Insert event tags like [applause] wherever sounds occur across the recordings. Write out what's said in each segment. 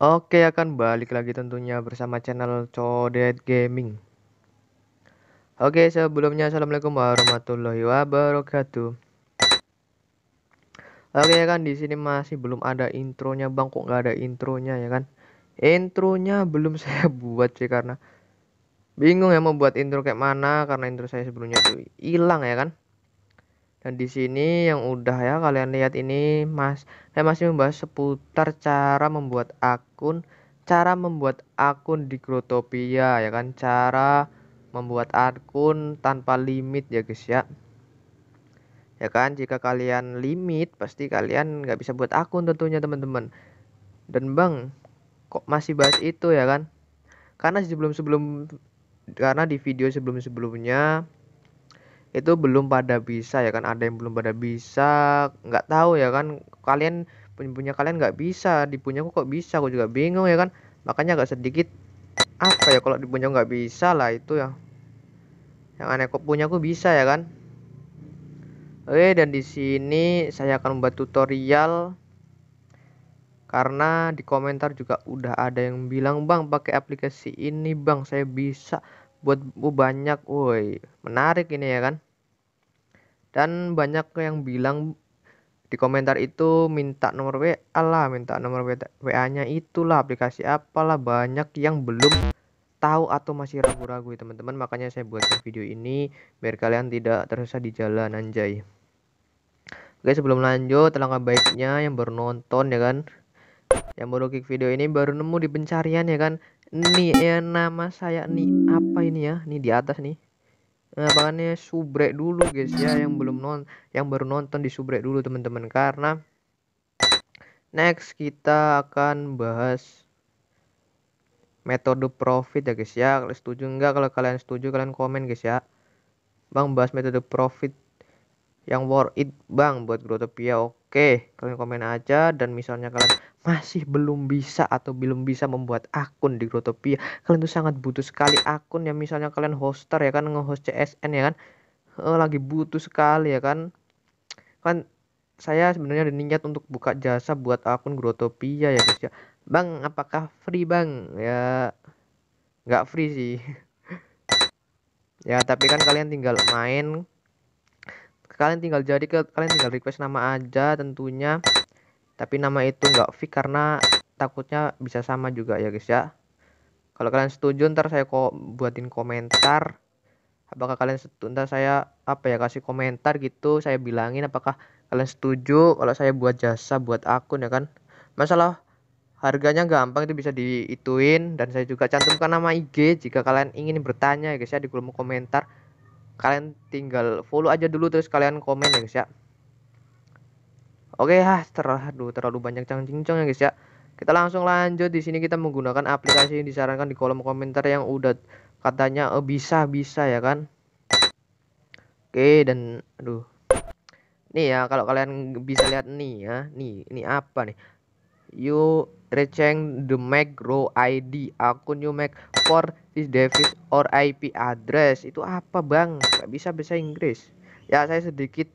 Oke, akan balik lagi tentunya bersama channel Codet Gaming. Oke, sebelumnya Assalamualaikum warahmatullahi wabarakatuh. Oke ya kan di sini masih belum ada intronya bang kok nggak ada intronya ya kan intronya belum [laughs] saya buat sih karena bingung ya mau buat intro kayak mana karena intro saya sebelumnya itu hilang ya kan dan di sini yang udah ya kalian lihat ini mas saya masih membahas seputar cara membuat akun, cara membuat akun di Grotopia ya kan, cara membuat akun tanpa limit ya guys ya. Ya kan, jika kalian limit pasti kalian nggak bisa buat akun tentunya teman-teman. Dan bang, kok masih bahas itu ya kan? Karena sebelum-sebelum karena di video sebelum-sebelumnya itu belum pada bisa ya kan ada yang belum pada bisa nggak tahu ya kan kalian punya kalian nggak bisa di punya kok bisa aku juga bingung ya kan makanya agak sedikit apa ya kalau di punya nggak bisa lah itu ya yang aneh kok punya aku bisa ya kan oke dan di sini saya akan membuat tutorial karena di komentar juga udah ada yang bilang bang pakai aplikasi ini bang saya bisa buat oh banyak woi menarik ini ya kan dan banyak yang bilang di komentar itu minta nomor WA lah minta nomor WA nya itulah aplikasi apalah banyak yang belum tahu atau masih ragu-ragu ya, teman-teman makanya saya buatkan video ini biar kalian tidak tersesat di jalan anjay Oke sebelum lanjut langkah baiknya yang baru nonton ya kan yang baru klik video ini baru nemu di pencarian ya kan Nih eh, nama saya nih apa ini ya? Nih di atas nih. Nah, eh, makanya subrek dulu guys ya yang belum non yang baru nonton di subrek dulu teman-teman karena next kita akan bahas metode profit ya guys ya. Kalau setuju enggak kalau kalian setuju kalian komen guys ya. Bang bahas metode profit yang worth it Bang buat Grotopia oke Oke, kalian komen aja dan misalnya kalian masih belum bisa atau belum bisa membuat akun di Grotopia, kalian tuh sangat butuh sekali akun yang misalnya kalian hoster ya kan nge-host CSN ya kan. E, lagi butuh sekali ya kan. Kan saya sebenarnya ada niat untuk buka jasa buat akun Grotopia ya guys ya. Bang, apakah free, Bang? Ya nggak free sih. [laughs] ya, tapi kan kalian tinggal main kalian tinggal jadi kalian tinggal request nama aja tentunya tapi nama itu enggak fix karena takutnya bisa sama juga ya guys ya kalau kalian setuju ntar saya kok buatin komentar apakah kalian setuju ntar saya apa ya kasih komentar gitu saya bilangin apakah kalian setuju kalau saya buat jasa buat akun ya kan masalah harganya gampang itu bisa diituin dan saya juga cantumkan nama IG jika kalian ingin bertanya ya guys ya di kolom komentar kalian tinggal follow aja dulu terus kalian komen ya guys ya oke ya terlalu terlalu banyak cang-cincang ya guys ya kita langsung lanjut di sini kita menggunakan aplikasi yang disarankan di kolom komentar yang udah katanya eh, bisa bisa ya kan oke dan aduh nih ya kalau kalian bisa lihat nih ya nih ini apa nih you recheck the macro ID akun make for this device or IP address itu apa bang nggak bisa bisa Inggris ya saya sedikit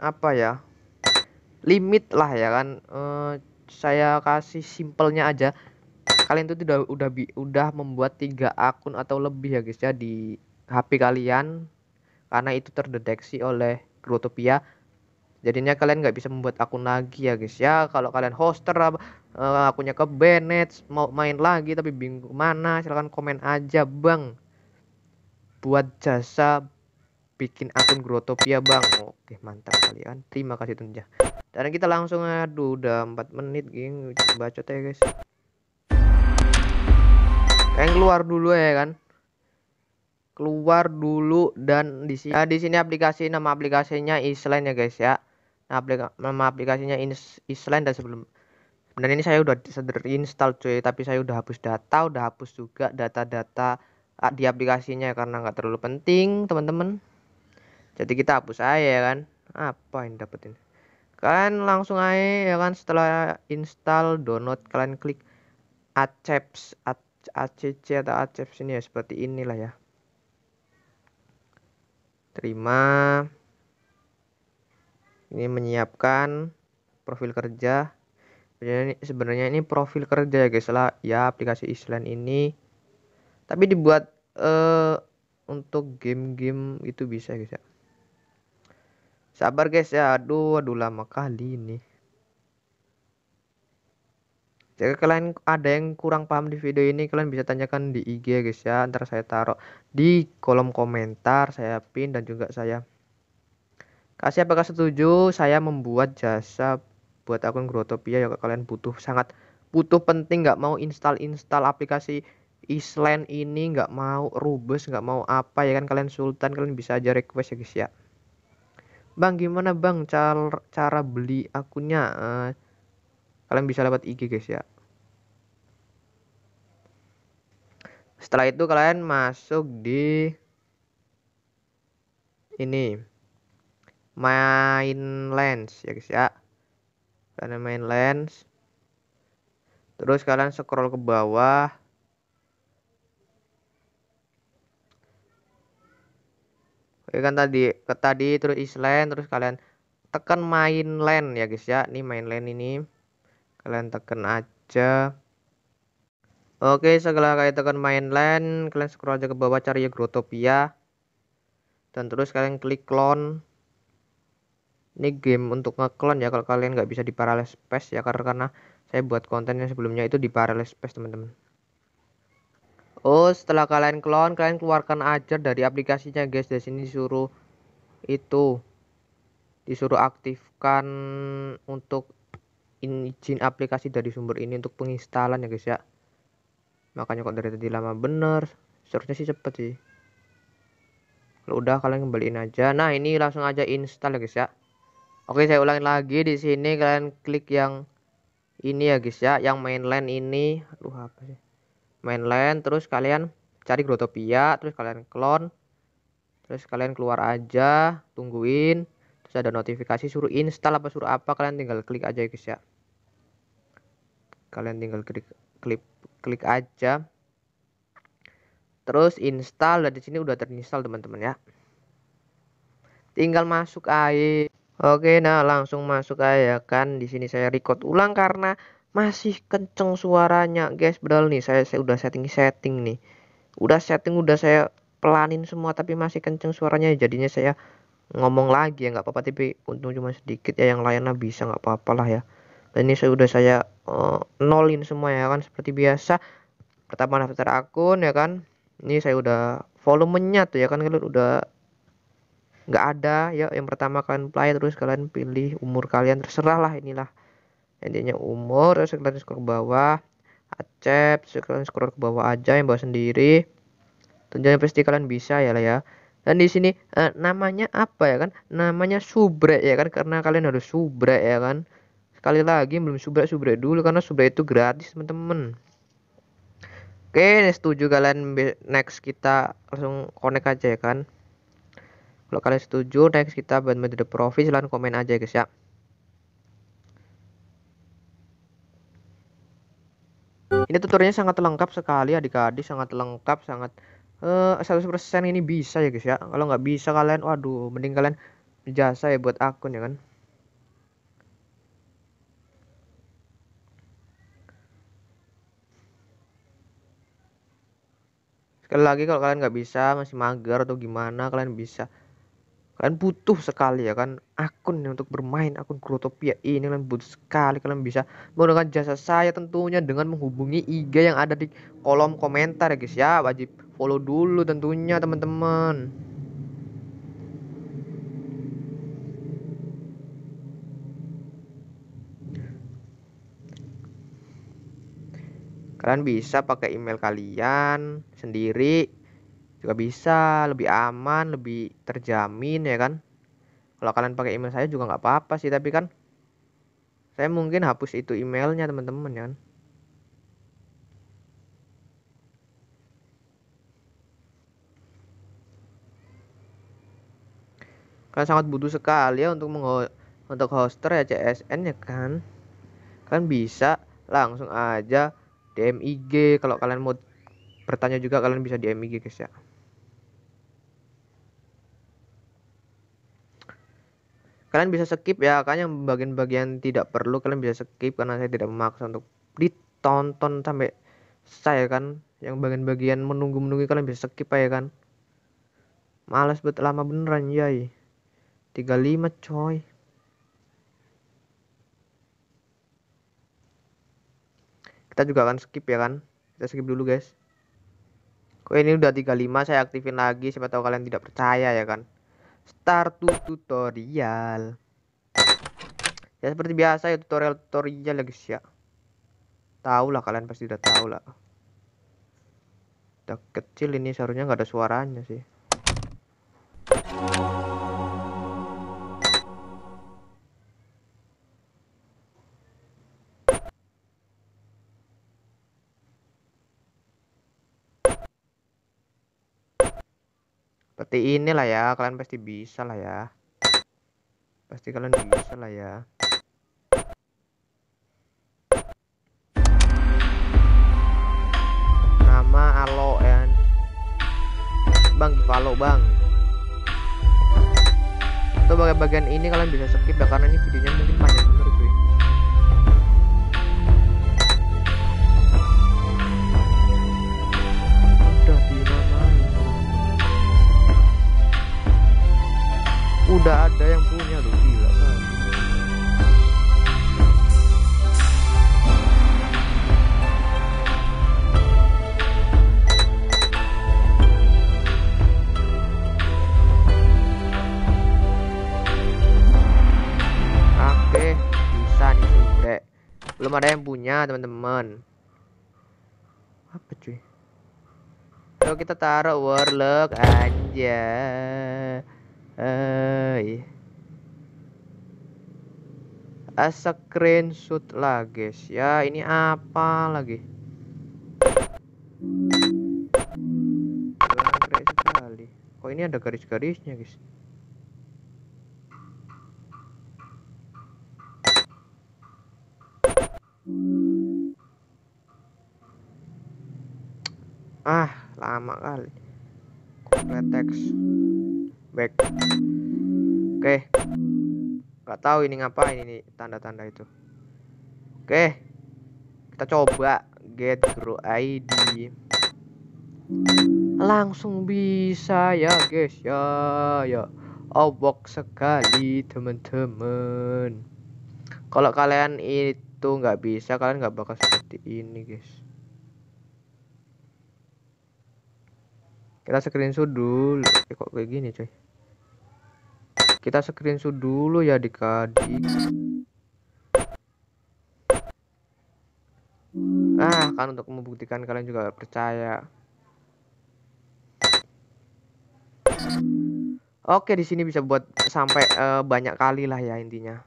apa ya limit lah ya kan uh, saya kasih simpelnya aja kalian tuh tidak udah bi, udah membuat tiga akun atau lebih ya guys ya di HP kalian karena itu terdeteksi oleh Grotopia jadinya kalian nggak bisa membuat akun lagi ya guys ya kalau kalian hoster uh, akunnya ke Bennett mau main lagi tapi bingung mana silahkan komen aja bang buat jasa bikin akun Grotopia bang oke mantap kalian terima kasih tentunya dan kita langsung aduh udah 4 menit gini bacot ya guys yang keluar dulu ya kan keluar dulu dan di sini nah, eh, di sini aplikasi nama aplikasinya Island ya guys ya aplikasi nama aplikasinya Island dan sebelum dan ini saya udah install cuy tapi saya udah hapus data udah hapus juga data-data ah, di aplikasinya karena nggak terlalu penting teman-teman jadi kita hapus aja ya kan apa yang dapetin kalian langsung aja ya kan setelah install download kalian klik accept acc atau accept ini ya seperti inilah ya terima ini menyiapkan profil kerja sebenarnya ini, sebenarnya ini profil kerja ya guys lah ya aplikasi Island ini tapi dibuat uh, untuk game-game itu bisa guys ya sabar guys ya aduh aduh lama kali ini jika kalian ada yang kurang paham di video ini kalian bisa tanyakan di IG ya, guys ya ntar saya taruh di kolom komentar saya pin dan juga saya Kasih apakah setuju saya membuat jasa buat akun Growtopia yang kalian butuh sangat butuh penting nggak mau install-install aplikasi Island ini nggak mau rubus nggak mau apa ya kan kalian Sultan kalian bisa aja request ya guys ya Bang gimana bang cara, cara beli akunnya uh, kalian bisa lewat IG guys ya setelah itu kalian masuk di ini main lens ya guys ya karena main lens terus kalian scroll ke bawah Oke kan tadi ke tadi terus island terus kalian tekan main lens ya guys ya ini main lens ini kalian tekan aja Oke, setelah kalian tekan main mainland, kalian scroll aja ke bawah cari ya Grotopia. Dan terus kalian klik clone ini game untuk ngeklon ya kalau kalian nggak bisa di parallel space ya karena saya buat konten yang sebelumnya itu di parallel space teman-teman Oh setelah kalian klon kalian keluarkan aja dari aplikasinya guys dari sini disuruh itu disuruh aktifkan untuk izin aplikasi dari sumber ini untuk penginstalan ya guys ya makanya kok dari tadi lama bener seharusnya sih cepet sih kalau udah kalian kembaliin aja nah ini langsung aja install ya guys ya Oke, saya ulangi lagi di sini kalian klik yang ini ya guys ya, yang mainland ini. Aduh apa sih? Mainland terus kalian cari Grotopia, terus kalian clone. Terus kalian keluar aja, tungguin. Terus ada notifikasi suruh install apa suruh apa, kalian tinggal klik aja ya guys ya. Kalian tinggal klik klik klik aja. Terus install dan di sini udah terinstall teman-teman ya. Tinggal masuk aja. Oke, nah langsung masuk aja kan. Di sini saya record ulang karena masih kenceng suaranya, guys. Padahal nih saya, saya udah setting-setting nih. Udah setting udah saya pelanin semua tapi masih kenceng suaranya. Jadinya saya ngomong lagi ya nggak apa-apa tapi untung cuma sedikit ya yang lainnya bisa nggak apa-apa lah ya. Dan ini saya udah saya uh, nolin semua ya kan seperti biasa. Pertama daftar akun ya kan. Ini saya udah volumenya tuh ya kan kalian udah nggak ada ya yang pertama kalian play terus kalian pilih umur kalian terserah lah inilah intinya umur terus kalian scroll ke bawah accept terus kalian scroll ke bawah aja yang bawa sendiri tentunya pasti kalian bisa ya lah ya dan di sini eh, namanya apa ya kan namanya subrek ya kan karena kalian harus subrek ya kan sekali lagi belum subrek subrek dulu karena subrek itu gratis temen temen oke setuju kalian next kita langsung connect aja ya kan kalau kalian setuju, next kita buat metode profit, silahkan komen aja guys ya. Ini tutorialnya sangat lengkap sekali adik-adik, sangat lengkap, sangat uh, eh, 100% ini bisa ya guys ya. Kalau nggak bisa kalian, waduh, mending kalian jasa ya buat akun ya kan. sekali lagi kalau kalian nggak bisa masih mager atau gimana kalian bisa kalian butuh sekali ya kan akun untuk bermain akun Growtopia ini kalian butuh sekali kalian bisa menggunakan jasa saya tentunya dengan menghubungi IG yang ada di kolom komentar ya guys ya wajib follow dulu tentunya teman-teman kalian bisa pakai email kalian sendiri juga bisa lebih aman lebih terjamin ya kan kalau kalian pakai email saya juga nggak apa-apa sih tapi kan saya mungkin hapus itu emailnya teman-teman ya kan kan sangat butuh sekali ya untuk untuk hoster ya CSN ya kan kan bisa langsung aja DM IG kalau kalian mau bertanya juga kalian bisa DM IG guys ya kalian bisa skip ya kan yang bagian-bagian tidak perlu kalian bisa skip karena saya tidak memaksa untuk ditonton sampai saya kan yang bagian-bagian menunggu-menunggu kalian bisa skip aja ya kan males buat lama beneran yai 35 coy kita juga akan skip ya kan kita skip dulu guys kok ini udah 35 saya aktifin lagi siapa tahu kalian tidak percaya ya kan start tutorial ya seperti biasa ya tutorial tutorial lagi ya, guys ya tahu lah kalian pasti udah tahu lah udah kecil ini seharusnya nggak ada suaranya sih seperti inilah ya kalian pasti bisa lah ya pasti kalian bisa lah ya nama alo ya bang di bang untuk bagian-bagian ini kalian bisa skip ya karena ini videonya mungkin panjang ndak ada yang punya tuh gila kan? Oke, bisa nih sudah. Belum ada yang punya, teman-teman. Apa cuy? Kalau kita taruh warlock aja eh A iya. screenshot lah guys ya ini apa lagi sekali kok ini ada garis-garisnya guys ah lama kali kompleks back oke okay. nggak tahu ini ngapain ini tanda-tanda itu oke okay. kita coba get grow id langsung bisa ya guys ya ya obok sekali temen-temen kalau kalian itu nggak bisa kalian nggak bakal seperti ini guys kita screenshot dulu eh, kok kayak gini coy kita screenshot dulu ya di kadi. Nah, kan untuk membuktikan kalian juga percaya Oke di sini bisa buat sampai uh, banyak kali lah ya intinya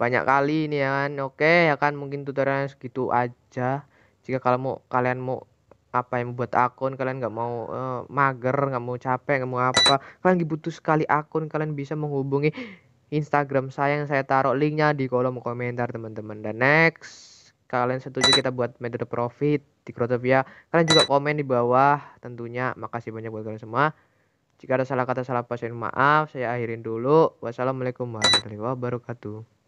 banyak kali ini ya kan oke ya kan mungkin tutorialnya segitu aja jika kalau mau kalian mau apa yang membuat akun kalian nggak mau uh, mager nggak mau capek nggak mau apa kalian butuh sekali akun kalian bisa menghubungi Instagram saya yang saya taruh linknya di kolom komentar teman-teman dan next kalian setuju kita buat metode profit di Krotopia kalian juga komen di bawah tentunya makasih banyak buat kalian semua jika ada salah kata salah pasien maaf saya akhirin dulu wassalamualaikum warahmatullahi wabarakatuh